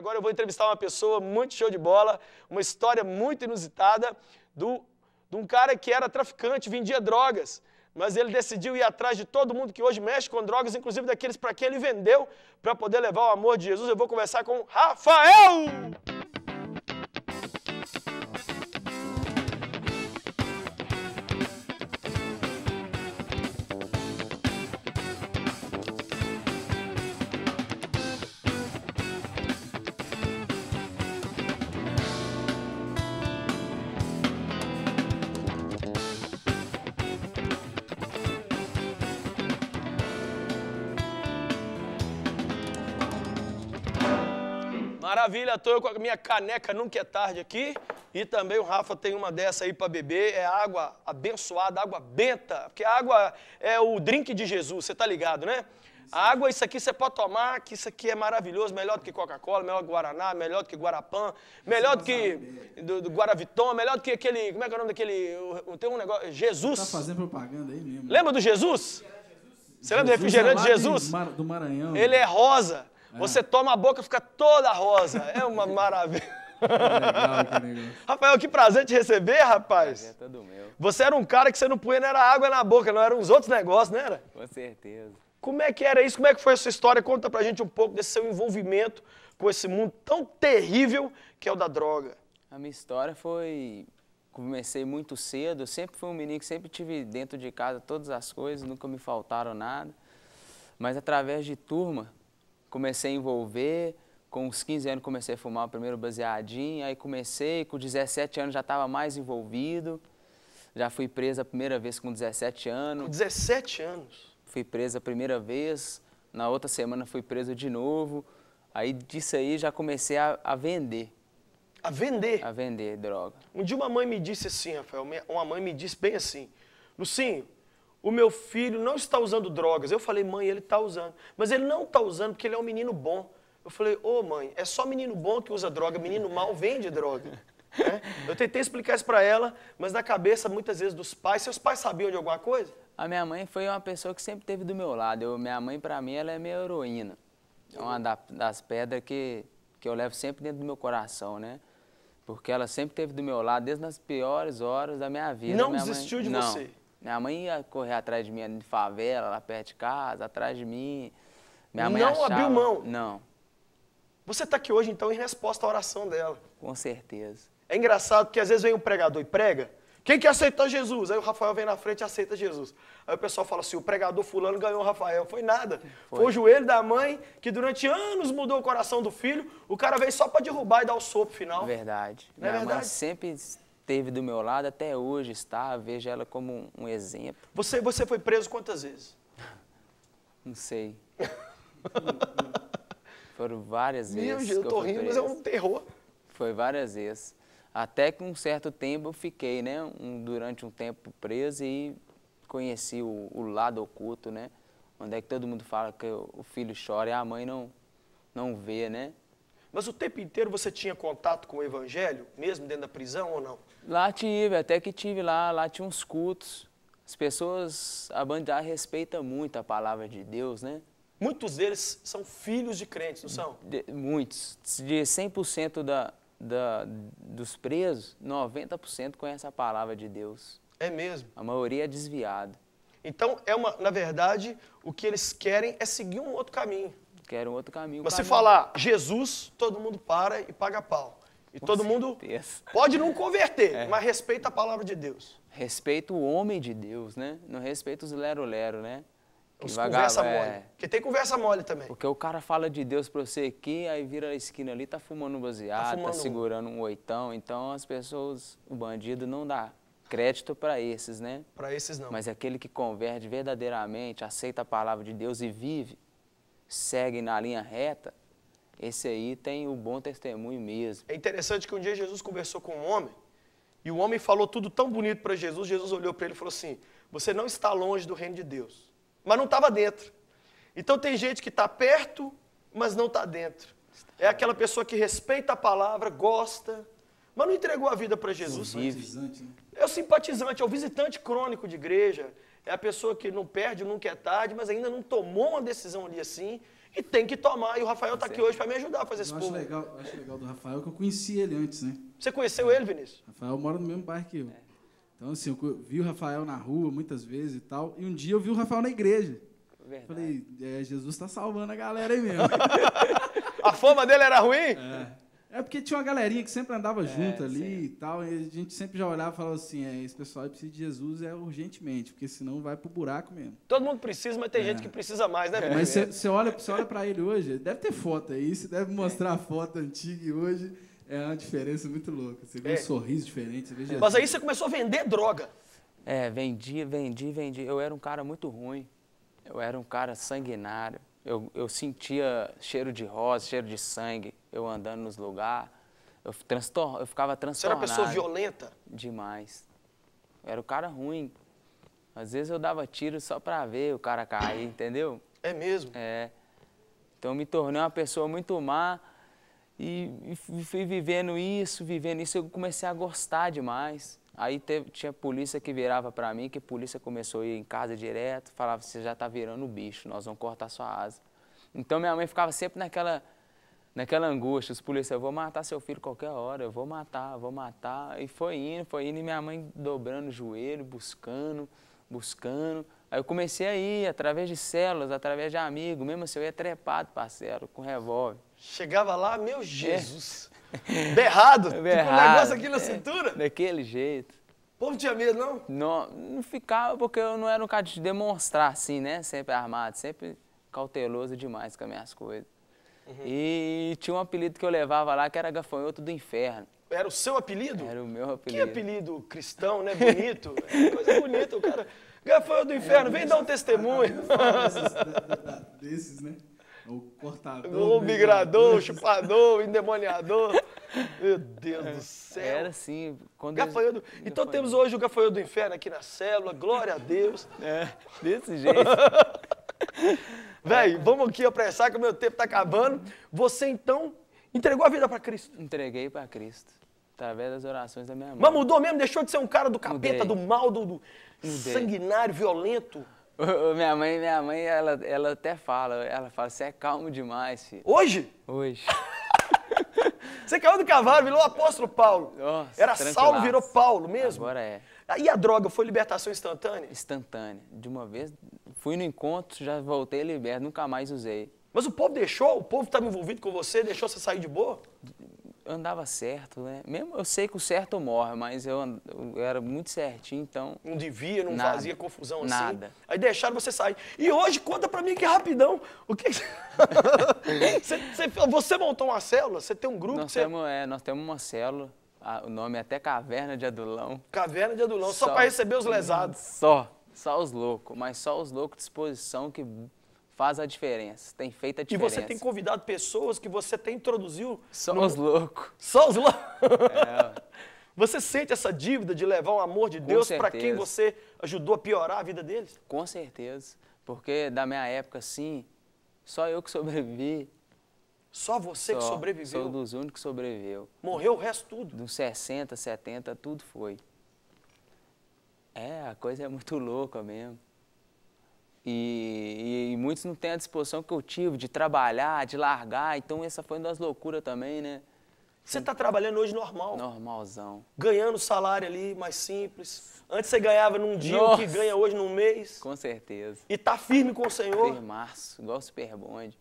Agora eu vou entrevistar uma pessoa muito show de bola, uma história muito inusitada do, de um cara que era traficante, vendia drogas, mas ele decidiu ir atrás de todo mundo que hoje mexe com drogas, inclusive daqueles para quem ele vendeu, para poder levar o amor de Jesus. Eu vou conversar com Rafael! Maravilha, estou com a minha caneca Nunca é Tarde aqui. E também o Rafa tem uma dessa aí para beber. É água abençoada, água benta. Porque a água é o drink de Jesus, você tá ligado, né? A água, isso aqui você pode tomar, que isso aqui é maravilhoso, melhor do que Coca-Cola, melhor do que Guaraná, melhor do que Guarapã, melhor do que do, do Guaraviton, melhor do que aquele, como é que é o nome daquele, tem um negócio, Jesus. Tá fazendo propaganda aí mesmo. Lembra do Jesus? Você lembra do é refrigerante Jesus? Do Maranhão. Ele né? é rosa. É. Você toma a boca e fica toda rosa. É uma maravilha. Que legal, que legal. Rafael, que prazer te receber, rapaz. É todo meu. Você era um cara que você não punha, não era água na boca, não eram uns outros negócios, não era? Com certeza. Como é que era isso? Como é que foi essa história? Conta pra gente um pouco desse seu envolvimento com esse mundo tão terrível que é o da droga. A minha história foi... Comecei muito cedo, sempre fui um menino que sempre tive dentro de casa todas as coisas, nunca me faltaram nada. Mas através de turma, comecei a envolver, com uns 15 anos comecei a fumar o primeiro baseadinho, aí comecei, com 17 anos já estava mais envolvido. Já fui presa a primeira vez com 17 anos. Com 17 anos? Fui presa a primeira vez, na outra semana fui preso de novo. Aí disso aí já comecei a, a vender. A vender? A vender droga. Um dia uma mãe me disse assim, Rafael, uma mãe me disse bem assim, Lucinho, o meu filho não está usando drogas. Eu falei, mãe, ele está usando. Mas ele não está usando porque ele é um menino bom. Eu falei, ô oh, mãe, é só menino bom que usa droga, menino mal vende droga. É? Eu tentei explicar isso para ela, mas na cabeça muitas vezes dos pais, seus pais sabiam de alguma coisa? A minha mãe foi uma pessoa que sempre esteve do meu lado. Eu, minha mãe, para mim, ela é minha heroína. É uma da, das pedras que, que eu levo sempre dentro do meu coração, né? Porque ela sempre esteve do meu lado desde nas piores horas da minha vida. Não minha desistiu mãe... de não, você? Minha mãe ia correr atrás de mim de favela, lá perto de casa, atrás de mim. Minha mãe não achava... abriu mão? Não. Você está aqui hoje, então, em resposta à oração dela. Com certeza. É engraçado que às vezes vem um pregador e prega. Quem que aceitou Jesus? Aí o Rafael vem na frente e aceita Jesus. Aí o pessoal fala assim: o pregador fulano ganhou o Rafael. Foi nada. Foi. Foi o joelho da mãe que durante anos mudou o coração do filho. O cara veio só para derrubar e dar o sopro final. Verdade. Não é verdade? mãe sempre esteve do meu lado até hoje está, vejo ela como um, exemplo. Você, você foi preso quantas vezes? Não sei. Foram várias vezes. Meu Deus, eu tô rindo, mas é um terror. Foi várias vezes. Até que um certo tempo eu fiquei, né? Um, durante um tempo preso e conheci o, o, lado oculto, né? Onde é que todo mundo fala que o filho chora e a mãe não, não vê, né? Mas o tempo inteiro você tinha contato com o evangelho, mesmo dentro da prisão ou não? Lá tive, até que tive lá, lá tinha uns cultos. As pessoas, a banda respeita muito a palavra de Deus, né? Muitos deles são filhos de crentes, não são? De, muitos. De 100% da, da, dos presos, 90% conhece a palavra de Deus. É mesmo? A maioria é desviada. Então, é uma, na verdade, o que eles querem é seguir um outro caminho querem outro caminho. Mas se falar Jesus, todo mundo para e paga pau. E Com todo certeza. mundo pode não converter, é. mas respeita a palavra de Deus. Respeita o homem de Deus, né? Não respeita os lero-lero, né? Que os conversa é. mole. É... Porque tem conversa mole também. Porque o cara fala de Deus pra você aqui, aí vira a esquina ali, tá fumando um baseado, tá, fumando tá segurando um oitão. Então as pessoas, o bandido não dá crédito para esses, né? Para esses não. Mas é aquele que converte verdadeiramente, aceita a palavra de Deus e vive, seguem na linha reta, esse aí tem o um bom testemunho mesmo. É interessante que um dia Jesus conversou com um homem e o homem falou tudo tão bonito para Jesus. Jesus olhou para ele e falou assim: Você não está longe do reino de Deus, mas não estava dentro. Então tem gente que está perto, mas não está dentro. É aquela pessoa que respeita a palavra, gosta, mas não entregou a vida para Jesus. Né? Né? É o simpatizante, é o visitante crônico de igreja, é a pessoa que não perde, nunca é tarde, mas ainda não tomou uma decisão ali assim e tem que tomar. E o Rafael está aqui hoje para me ajudar a fazer eu esse acho povo. Legal, eu acho legal do Rafael que eu conheci ele antes, né? Você conheceu ele, Vinícius? Rafael mora no mesmo bairro que eu. É. Então, assim, eu vi o Rafael na rua muitas vezes e tal. E um dia eu vi o Rafael na igreja. Verdade. Falei, é, Jesus está salvando a galera aí mesmo. a fama dele era ruim? É. É porque tinha uma galerinha que sempre andava é, junto ali sim. e tal, e a gente sempre já olhava e falava assim, é, esse pessoal precisa de Jesus é urgentemente, porque senão vai pro buraco mesmo. Todo mundo precisa, mas tem é. gente que precisa mais, né? É. Mas você olha, cê olha para ele hoje, deve ter foto aí, você deve mostrar a foto antiga e hoje é uma diferença muito louca. Você vê é. um sorriso diferente, Mas aí você começou a vender droga. É, vendi, vendi, vendi. Eu era um cara muito ruim. Eu era um cara sanguinário. Eu, eu sentia cheiro de rosa, cheiro de sangue, eu andando nos lugares. Eu, transtor... eu ficava transtornado. Você era uma pessoa violenta? Demais. Eu era o cara ruim. Às vezes eu dava tiro só pra ver o cara cair, entendeu? É mesmo? É. Então eu me tornei uma pessoa muito má. E, e fui vivendo isso, vivendo isso, eu comecei a gostar demais. Aí teve, tinha polícia que virava para mim, que polícia começou a ir em casa direto, falava, você já tá virando o bicho, nós vamos cortar sua asa. Então minha mãe ficava sempre naquela, naquela angústia, os policiais, eu vou matar seu filho qualquer hora, eu vou matar, eu vou matar. E foi indo, foi indo, e minha mãe dobrando o joelho, buscando, buscando. Aí eu comecei a ir, através de células, através de amigo, mesmo assim, eu ia trepado, parceiro, com revólver. Chegava lá, meu Jesus. É. Berrado? Berrado. Tipo, um negócio aqui na cintura? Daquele jeito. O povo tinha medo, não? Não, não ficava, porque eu não era um cara de demonstrar assim, né? Sempre armado, sempre cauteloso demais com as minhas coisas. Uhum. E tinha um apelido que eu levava lá, que era Gafanhoto do Inferno. Era o seu apelido? Era o meu apelido. Que apelido cristão, né? Bonito. coisa bonita, o cara... Gafanhoto do Inferno, é, vem dar um testemunho. Desses, desses, né? O cortador. O né, migrador, o chupador, o endemoniador. Meu Deus é, do céu. Era assim. Quando gafanhoto. Do... Então temos hoje o gafanhoto do inferno aqui na célula, glória a Deus. É, desse jeito. Véi, vamos aqui apressar que o meu tempo tá acabando. Você então entregou a vida para Cristo? Entreguei para Cristo. Através das orações da minha mãe. Mas mudou mesmo? Deixou de ser um cara do capeta, Mudei. do mal, do, do sanguinário, violento? minha mãe, minha mãe, ela, ela até fala, ela fala, você é calmo demais, filho. Hoje? Hoje. você caiu do cavalo, virou apóstolo Paulo. Nossa, Era Saulo, virou Paulo mesmo? Agora é. E a droga foi libertação instantânea? Instantânea. De uma vez, fui no encontro, já voltei liberto, nunca mais usei. Mas o povo deixou? O povo estava envolvido com você, deixou você sair de boa? andava certo, né? Mesmo eu sei que o certo morre, mas eu, eu era muito certinho, então. Não devia, não nada, fazia confusão assim. Nada. Aí deixaram você sair. E hoje, conta pra mim que é rapidão. O que. você, você, você, montou uma célula? Você tem um grupo? Nós, você... temos, é, nós temos uma célula. A, o nome é até Caverna de Adulão. Caverna de Adulão, só, só para receber os lesados. Só, só os loucos, mas só os loucos de exposição que faz a diferença, tem feito a diferença. E você tem convidado pessoas que você até introduziu. Só no... os loucos. Só os loucos. É. Você sente essa dívida de levar o amor de Deus para quem você ajudou a piorar a vida deles? Com certeza, porque da minha época, sim, só eu que sobrevivi. Só você só, que sobreviveu? Sou dos únicos que sobreviveu. Morreu o resto tudo? Dos 60, 70, tudo foi. É, a coisa é muito louca mesmo. E, e, e, muitos não têm a disposição que eu tive de trabalhar, de largar. Então, essa foi uma das loucuras também, né? Você está trabalhando hoje normal. Normalzão. Ganhando salário ali, mais simples. Antes você ganhava num dia Nossa. o que ganha hoje num mês. Com certeza. E tá firme com o Senhor. Firmaço, igual o Superbonde.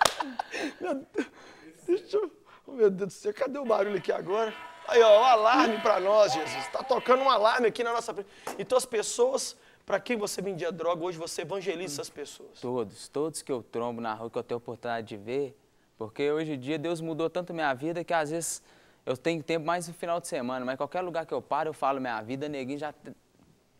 meu, Deus, eu, oh, meu Deus do céu, cadê o barulho aqui agora? Aí, ó, o alarme para nós, Jesus. Tá tocando um alarme aqui na nossa frente. Então as pessoas para quem você vendia droga, hoje você evangeliza as pessoas. Todos, todos que eu trombo na rua, que eu tenho oportunidade de ver, porque hoje em dia Deus mudou tanto minha vida que às vezes eu tenho tempo mais no final de semana, mas qualquer lugar que eu paro, eu falo minha vida, neguinho já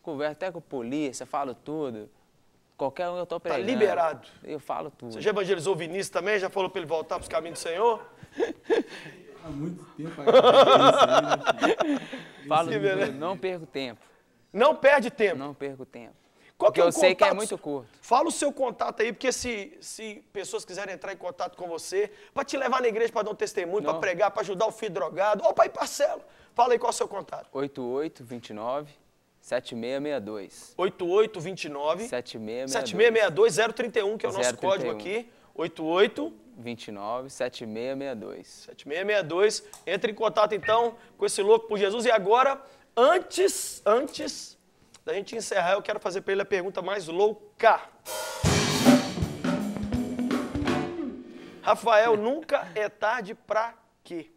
conversa até com a polícia, falo tudo. Qualquer um eu tô tá pregando. Tá liberado. Eu falo tudo. Você já evangelizou o Vinícius também? Já falou para ele voltar para os caminhos do Senhor? Há muito tempo. Né? Falo não perco tempo. Não perde tempo. Não perco tempo. Qual porque que é o eu contato? sei que é muito curto. Fala o seu contato aí, porque se, se pessoas quiserem entrar em contato com você, para te levar na igreja para dar um testemunho, para pregar, para ajudar o filho drogado, ou para ir parcelo. Fala aí qual é o seu contato. 8829 7662. 8829 7662. 7662 031, que é o nosso 031. código aqui. 88 29 7662. 7662. Entre em contato então com esse louco por Jesus. E agora Antes, antes da gente encerrar, eu quero fazer para ele a pergunta mais louca. Rafael, nunca é tarde para quê?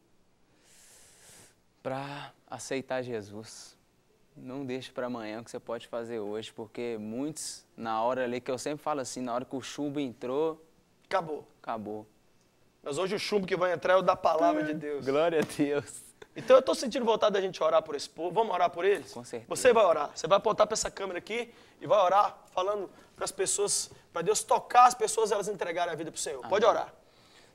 Para aceitar Jesus. Não deixe para amanhã o que você pode fazer hoje, porque muitos, na hora ali, que eu sempre falo assim, na hora que o chumbo entrou. Acabou. Acabou. Mas hoje o chumbo que vai entrar é o da palavra de Deus. Glória a Deus. Então eu estou sentindo vontade da gente orar por esse povo. Vamos orar por eles? Com certeza. Você vai orar. Você vai apontar para essa câmera aqui e vai orar falando para as pessoas, para Deus tocar as pessoas e elas entregarem a vida para o Senhor. Amém. Pode orar.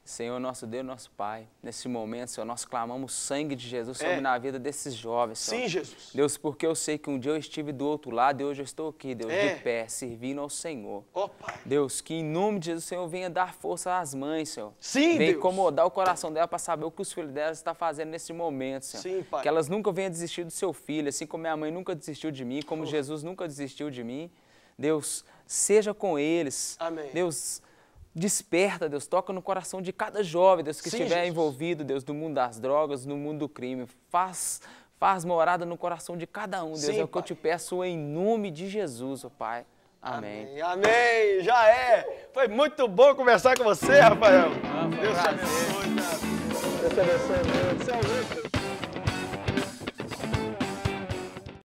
Senhor, nosso Deus, nosso Pai, nesse momento, Senhor, nós clamamos o sangue de Jesus sobre é. na vida desses jovens, Senhor. Sim, Jesus. Deus, porque eu sei que um dia eu estive do outro lado e hoje eu estou aqui, Deus, é. de pé, servindo ao Senhor. Oh, Pai. Deus, que em nome de Jesus, Senhor, venha dar força às mães, Senhor. Sim, Venha incomodar o coração dela para saber o que os filhos delas estão fazendo nesse momento, Senhor. Sim, Pai. Que elas nunca venham desistir do seu filho, assim como minha mãe nunca desistiu de mim, como oh. Jesus nunca desistiu de mim. Deus, seja com eles. Amém. Deus, Desperta, Deus, toca no coração de cada jovem, Deus, que Sim, estiver Jesus. envolvido, Deus, no mundo das drogas, no mundo do crime. Faz, faz morada no coração de cada um, Deus. Sim, é o que eu te peço em nome de Jesus, oh Pai. Amém. Amém. Amém. Já é. Foi muito bom conversar com você, Rafael. Ah, Deus te abençoe. Deus te abençoe. Deus te abençoe.